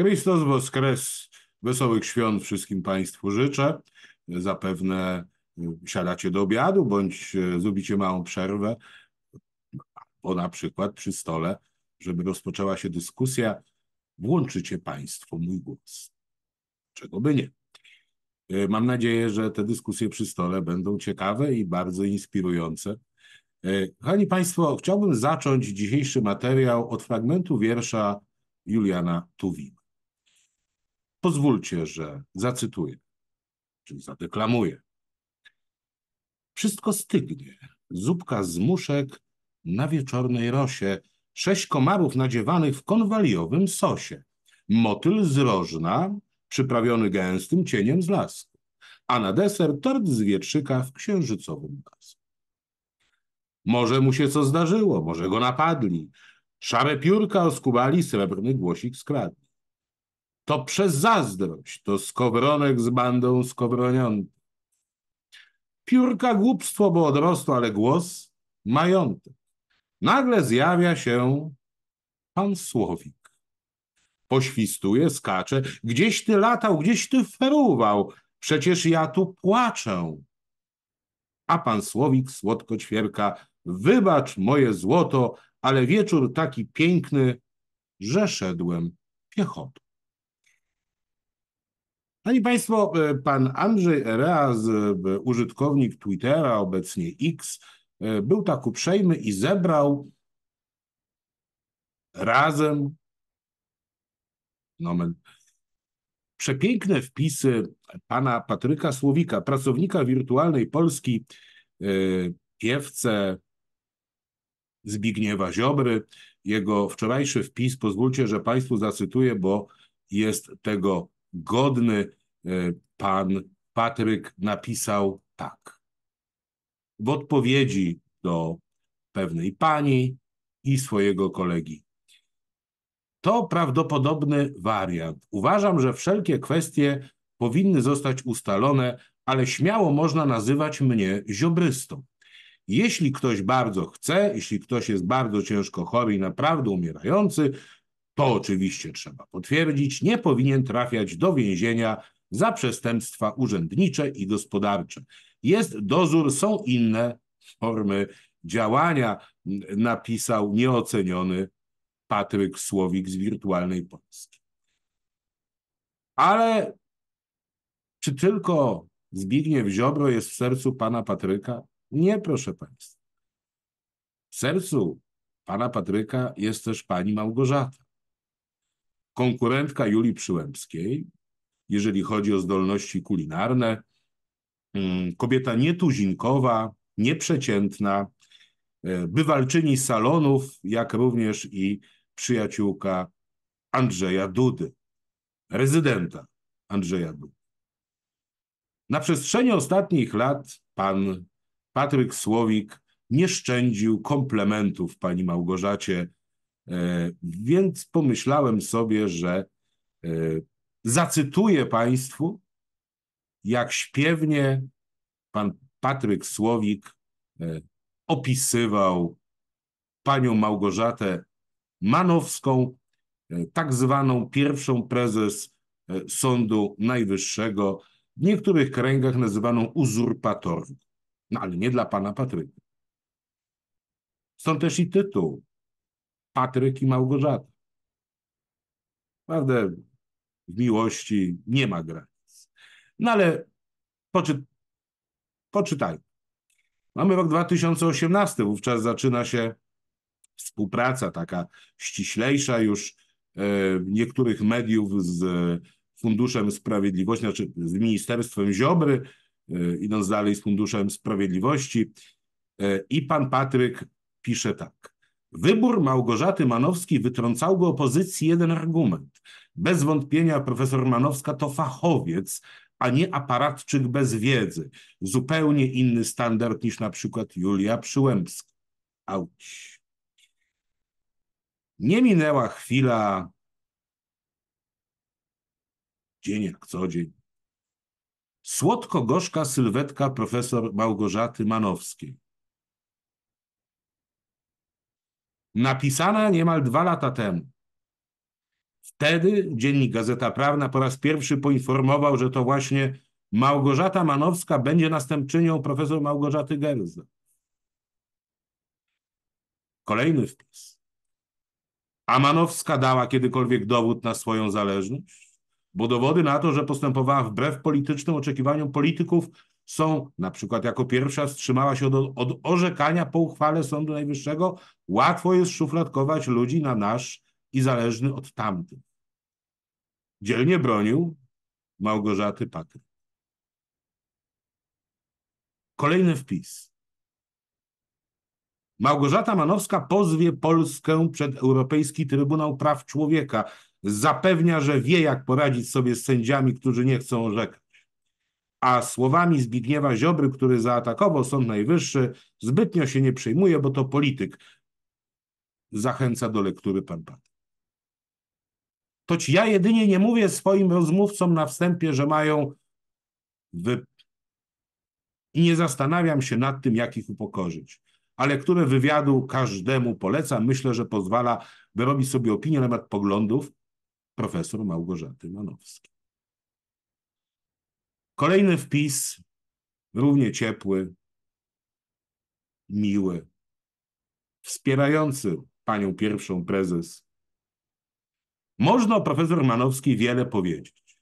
Chrystus Woskres! Wesołych świąt wszystkim Państwu życzę. Zapewne y, siadacie do obiadu, bądź y, zrobicie małą przerwę, bo na przykład przy stole, żeby rozpoczęła się dyskusja, włączycie Państwo mój głos. Czego by nie. Y, mam nadzieję, że te dyskusje przy stole będą ciekawe i bardzo inspirujące. Kochani Państwo, chciałbym zacząć dzisiejszy materiał od fragmentu wiersza Juliana Tuwina. Pozwólcie, że zacytuję, czyli zadeklamuję. Wszystko stygnie. Zupka z muszek na wieczornej rosie, sześć komarów nadziewanych w konwaliowym sosie, motyl z rożna przyprawiony gęstym cieniem z lasku, a na deser tort z wietrzyka w księżycowym blasku. Może mu się co zdarzyło, może go napadli. Szare piórka oskubali, srebrny głosik skradli. To przez zazdrość, to skowronek z bandą skowroniąt. Piórka głupstwo, bo odrosło, ale głos majątek. Nagle zjawia się pan Słowik. Poświstuje, skacze. Gdzieś ty latał, gdzieś ty feruwał. Przecież ja tu płaczę. A pan Słowik słodko ćwierka. Wybacz moje złoto, ale wieczór taki piękny, że szedłem piechotą. Szanowni Państwo, e, pan Andrzej Ereaz, e, użytkownik Twittera, obecnie X, e, był tak uprzejmy i zebrał razem nomen, przepiękne wpisy pana Patryka Słowika, pracownika wirtualnej Polski, piewce Zbigniewa Ziobry. Jego wczorajszy wpis, pozwólcie, że Państwu zacytuję, bo jest tego godny e, pan Patryk napisał tak. W odpowiedzi do pewnej pani i swojego kolegi. To prawdopodobny wariant. Uważam, że wszelkie kwestie powinny zostać ustalone, ale śmiało można nazywać mnie ziobrystą. Jeśli ktoś bardzo chce, jeśli ktoś jest bardzo ciężko chory i naprawdę umierający, to oczywiście trzeba potwierdzić, nie powinien trafiać do więzienia za przestępstwa urzędnicze i gospodarcze. Jest dozór, są inne formy działania, napisał nieoceniony Patryk Słowik z Wirtualnej Polski. Ale czy tylko Zbigniew Ziobro jest w sercu pana Patryka? Nie, proszę państwa. W sercu pana Patryka jest też pani Małgorzata konkurentka Julii Przyłębskiej, jeżeli chodzi o zdolności kulinarne. Mm, kobieta nietuzinkowa, nieprzeciętna, e, bywalczyni salonów, jak również i przyjaciółka Andrzeja Dudy, rezydenta Andrzeja Dudy. Na przestrzeni ostatnich lat pan Patryk Słowik nie szczędził komplementów pani Małgorzacie E, więc pomyślałem sobie, że e, zacytuję Państwu, jak śpiewnie pan Patryk Słowik e, opisywał panią Małgorzatę Manowską, tak zwaną pierwszą prezes Sądu Najwyższego, w niektórych kręgach nazywaną uzurpatorką. No ale nie dla pana Patryka. Stąd też i tytuł Patryk i Małgorzata. naprawdę w miłości nie ma granic. No ale poczy... poczytajmy. Mamy rok 2018, wówczas zaczyna się współpraca taka ściślejsza już e, niektórych mediów z e, Funduszem Sprawiedliwości, znaczy z Ministerstwem Ziobry, e, idąc dalej z Funduszem Sprawiedliwości. E, I pan Patryk pisze tak. Wybór Małgorzaty Manowskiej wytrącałby opozycji jeden argument. Bez wątpienia profesor Manowska to fachowiec, a nie aparatczyk bez wiedzy. Zupełnie inny standard niż na przykład Julia Przyłębska. Auć. Nie minęła chwila, dzień jak co dzień. Słodko-gorzka sylwetka profesor Małgorzaty Manowskiej. napisana niemal dwa lata temu. Wtedy dziennik Gazeta Prawna po raz pierwszy poinformował, że to właśnie Małgorzata Manowska będzie następczynią profesor Małgorzaty Gerze. Kolejny wpis. A Manowska dała kiedykolwiek dowód na swoją zależność? Bo dowody na to, że postępowała wbrew politycznym oczekiwaniom polityków, są, na przykład jako pierwsza wstrzymała się od, od orzekania po uchwale Sądu Najwyższego, łatwo jest szufladkować ludzi na nasz i zależny od tamtych. Dzielnie bronił Małgorzaty Patry. Kolejny wpis. Małgorzata Manowska pozwie Polskę przed Europejski Trybunał Praw Człowieka. Zapewnia, że wie, jak poradzić sobie z sędziami, którzy nie chcą orzekać a słowami Zbigniewa Ziobry, który zaatakował Sąd Najwyższy, zbytnio się nie przejmuje, bo to polityk zachęca do lektury pan pan. Toć ja jedynie nie mówię swoim rozmówcom na wstępie, że mają wy... i nie zastanawiam się nad tym, jak ich upokorzyć. Ale które wywiadu każdemu polecam, myślę, że pozwala wyrobić sobie opinię na temat poglądów profesor Małgorzaty Manowskiej. Kolejny wpis, równie ciepły, miły, wspierający panią pierwszą prezes. Można o profesor Manowski wiele powiedzieć,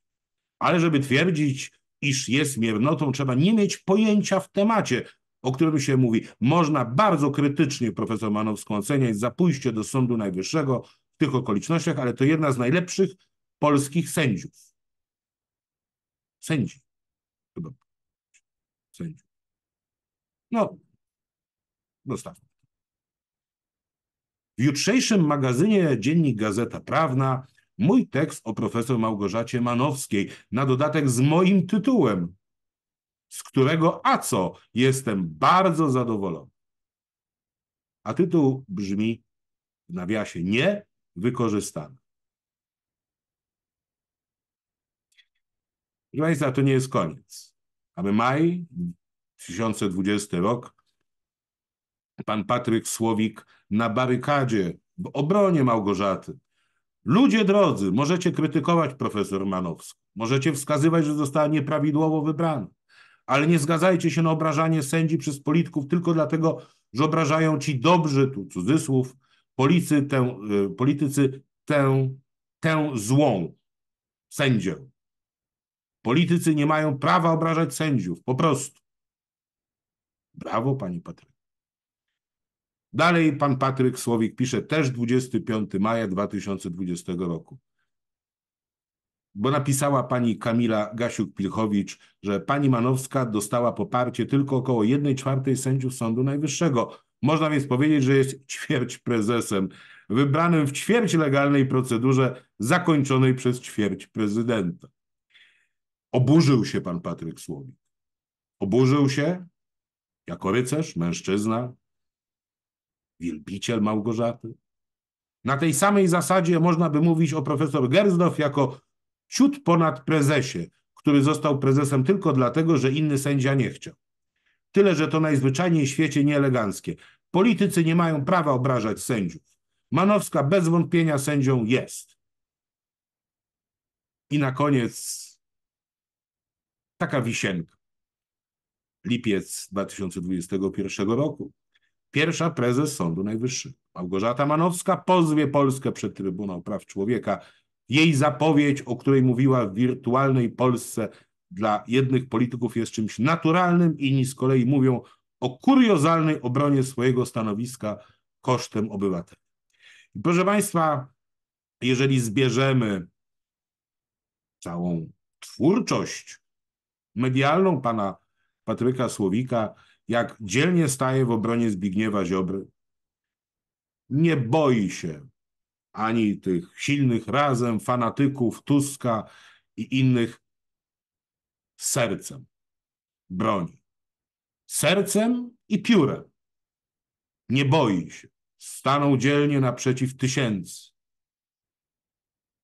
ale żeby twierdzić, iż jest miernotą, trzeba nie mieć pojęcia w temacie, o którym się mówi. Można bardzo krytycznie profesor Manowską oceniać za pójście do Sądu Najwyższego w tych okolicznościach, ale to jedna z najlepszych polskich sędziów. Sędzi chyba sędziów. No, dostawmy. W jutrzejszym magazynie Dziennik Gazeta Prawna mój tekst o profesor Małgorzacie Manowskiej, na dodatek z moim tytułem, z którego a co jestem bardzo zadowolony. A tytuł brzmi w nawiasie nie wykorzystany. Proszę Państwa, to nie jest koniec. Aby maj 2020 rok pan Patryk Słowik na barykadzie w obronie Małgorzaty. Ludzie drodzy, możecie krytykować profesor Manowską, możecie wskazywać, że została nieprawidłowo wybrana, ale nie zgadzajcie się na obrażanie sędzi przez polityków tylko dlatego, że obrażają ci dobrzy, tu cudzysłów, policy tę, y, politycy tę, tę złą sędzię. Politycy nie mają prawa obrażać sędziów, po prostu. Brawo, pani Patryk. Dalej pan Patryk Słowik pisze też 25 maja 2020 roku. Bo napisała pani Kamila Gasiuk-Pilchowicz, że pani Manowska dostała poparcie tylko około 1 czwartej sędziów Sądu Najwyższego. Można więc powiedzieć, że jest ćwierć prezesem, wybranym w ćwierć legalnej procedurze zakończonej przez ćwierć prezydenta. Oburzył się pan Patryk Słowik. Oburzył się jako rycerz, mężczyzna, wielbiciel Małgorzaty. Na tej samej zasadzie można by mówić o profesor Gerzdow, jako ciut ponad prezesie, który został prezesem tylko dlatego, że inny sędzia nie chciał. Tyle, że to najzwyczajniej w świecie nieeleganckie. Politycy nie mają prawa obrażać sędziów. Manowska bez wątpienia sędzią jest. I na koniec Taka wisienka. Lipiec 2021 roku. Pierwsza prezes Sądu Najwyższego. Małgorzata Manowska pozwie Polskę przed Trybunał Praw Człowieka. Jej zapowiedź, o której mówiła w wirtualnej Polsce dla jednych polityków jest czymś naturalnym, inni z kolei mówią o kuriozalnej obronie swojego stanowiska kosztem obywateli. I proszę Państwa, jeżeli zbierzemy całą twórczość medialną pana Patryka Słowika, jak dzielnie staje w obronie Zbigniewa Ziobry. Nie boi się ani tych silnych razem, fanatyków, Tuska i innych sercem broni. Sercem i piórem. Nie boi się. staną dzielnie naprzeciw tysięcy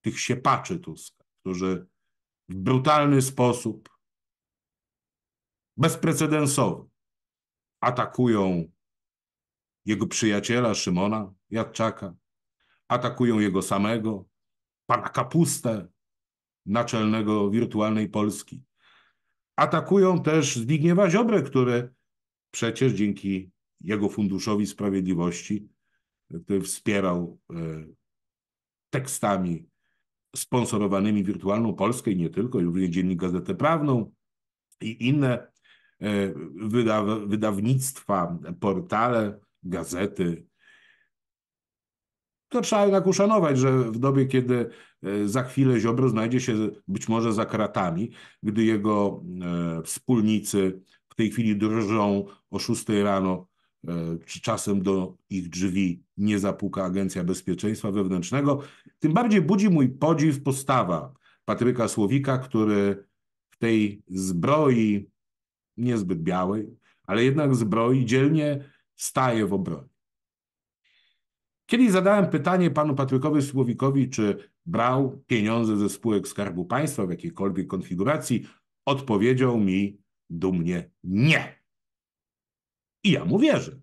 tych siepaczy Tuska, którzy w brutalny sposób bezprecedensowy. Atakują jego przyjaciela Szymona Jadczaka, atakują jego samego, pana Kapustę, naczelnego wirtualnej Polski. Atakują też Zbigniewa Ziobrę, który przecież dzięki jego Funduszowi Sprawiedliwości, który wspierał e, tekstami sponsorowanymi Wirtualną Polskę i nie tylko, również Dziennik Gazetę Prawną i inne E, wydawnictwa, portale, gazety. To trzeba jednak uszanować, że w dobie, kiedy e, za chwilę Ziobro znajdzie się być może za kratami, gdy jego e, wspólnicy w tej chwili drżą o 6 rano, czy czasem do ich drzwi nie zapuka Agencja Bezpieczeństwa Wewnętrznego. Tym bardziej budzi mój podziw postawa Patryka Słowika, który w tej zbroi niezbyt białej, ale jednak zbroi, dzielnie staje w obronie. Kiedyś zadałem pytanie panu Patrykowi Słowikowi, czy brał pieniądze ze spółek Skarbu Państwa w jakiejkolwiek konfiguracji. Odpowiedział mi dumnie nie. I ja mu wierzę.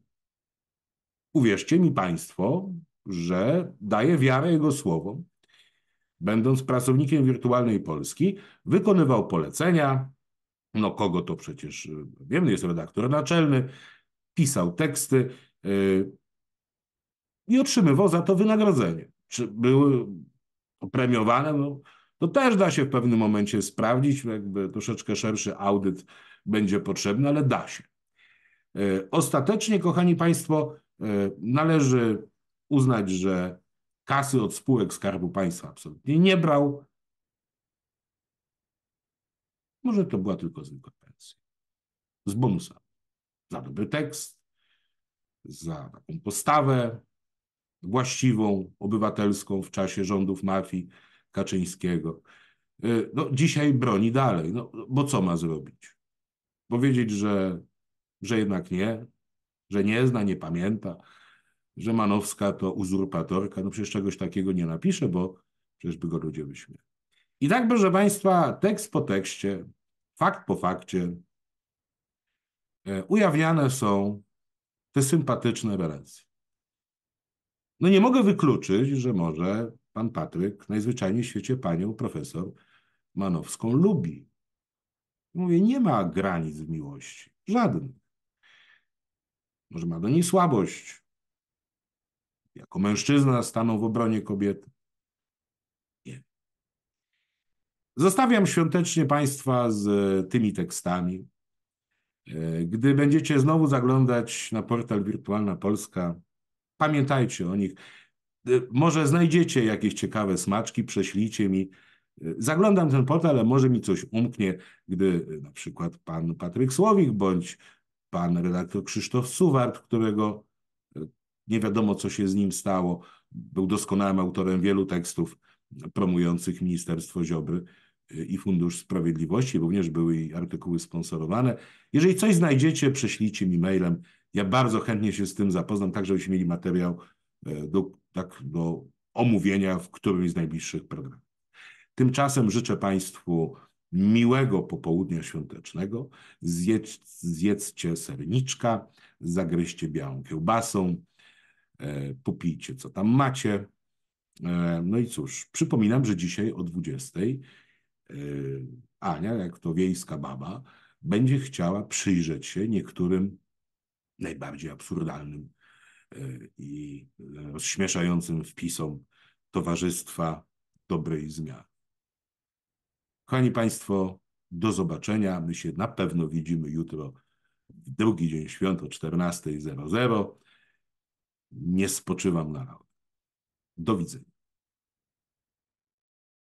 Uwierzcie mi państwo, że daję wiarę jego słowom. Będąc pracownikiem wirtualnej Polski, wykonywał polecenia, no kogo to przecież y, wiemy, jest redaktor naczelny, pisał teksty y, i otrzymywał za to wynagrodzenie. Czy były premiowane? No, to też da się w pewnym momencie sprawdzić, no, jakby troszeczkę szerszy audyt będzie potrzebny, ale da się. Y, ostatecznie, kochani Państwo, należy uznać, że kasy od spółek Skarbu Państwa absolutnie nie brał, może to była tylko zwykła pensja. Z bonusa, Za dobry tekst, za taką postawę właściwą, obywatelską w czasie rządów mafii Kaczyńskiego. Y, no, dzisiaj broni dalej, no, bo co ma zrobić? Powiedzieć, że, że jednak nie, że nie zna, nie pamięta, że Manowska to uzurpatorka. No przecież czegoś takiego nie napisze, bo przecież by go ludzie wyśmieli. I tak, proszę Państwa, tekst po tekście, fakt po fakcie, e, ujawniane są te sympatyczne relacje. No nie mogę wykluczyć, że może pan Patryk najzwyczajniej w świecie panią profesor Manowską lubi. Mówię, nie ma granic w miłości. Żadnych. Może ma do niej słabość. Jako mężczyzna stanął w obronie kobiety. Zostawiam świątecznie Państwa z e, tymi tekstami. E, gdy będziecie znowu zaglądać na portal Wirtualna Polska, pamiętajcie o nich. E, może znajdziecie jakieś ciekawe smaczki, prześlijcie mi. Zaglądam ten portal, ale może mi coś umknie, gdy na przykład pan Patryk Słowik bądź pan redaktor Krzysztof Suwart, którego nie wiadomo, co się z nim stało, był doskonałym autorem wielu tekstów promujących Ministerstwo Ziobry i Fundusz Sprawiedliwości, również były i artykuły sponsorowane. Jeżeli coś znajdziecie, prześlijcie mi mailem. Ja bardzo chętnie się z tym zapoznam, tak żebyśmy mieli materiał e, do, tak, do omówienia w którymś z najbliższych programów. Tymczasem życzę Państwu miłego popołudnia świątecznego. Zjedz, zjedzcie serniczka, zagryźcie białą kiełbasą, e, popijcie co tam macie. E, no i cóż, przypominam, że dzisiaj o 20 Yy, Ania, jak to wiejska baba, będzie chciała przyjrzeć się niektórym najbardziej absurdalnym yy, i rozśmieszającym wpisom Towarzystwa Dobrej Zmiany. Kochani Państwo, do zobaczenia. My się na pewno widzimy jutro, w drugi dzień świąt o 14.00. Nie spoczywam na radę. Do widzenia.